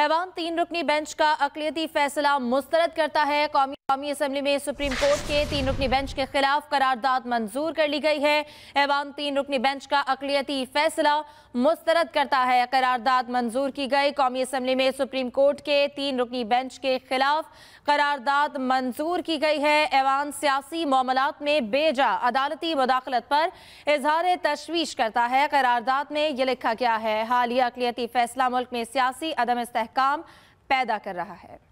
ऐवान तीन रुकनी बेंच का अकलीती फैसला मुस्तरद करता है कौमी कौमी असम्बली में सुप्रीम कोर्ट के तीन रुकनी बेंच के खिलाफ करारदाद मंजूर कर ली गई है ऐवान तीन रुकनी बेंच का अकलीती फैसला मुस्तरद करता है करारदाद मंजूर की गई कौमी असम्बली में सुप्रीम कोर्ट के तीन रुकनी बेंच के खिलाफ करारदाद मंजूर की गई है ऐवान सियासी मामला में बेजा अदालती मुदाखलत पर इजहार तशवीश करता है करारदाद में ये लिखा गया है हालिया अकलीती फैसला मुल्क में सियासी अदम अहकाम पैदा कर रहा है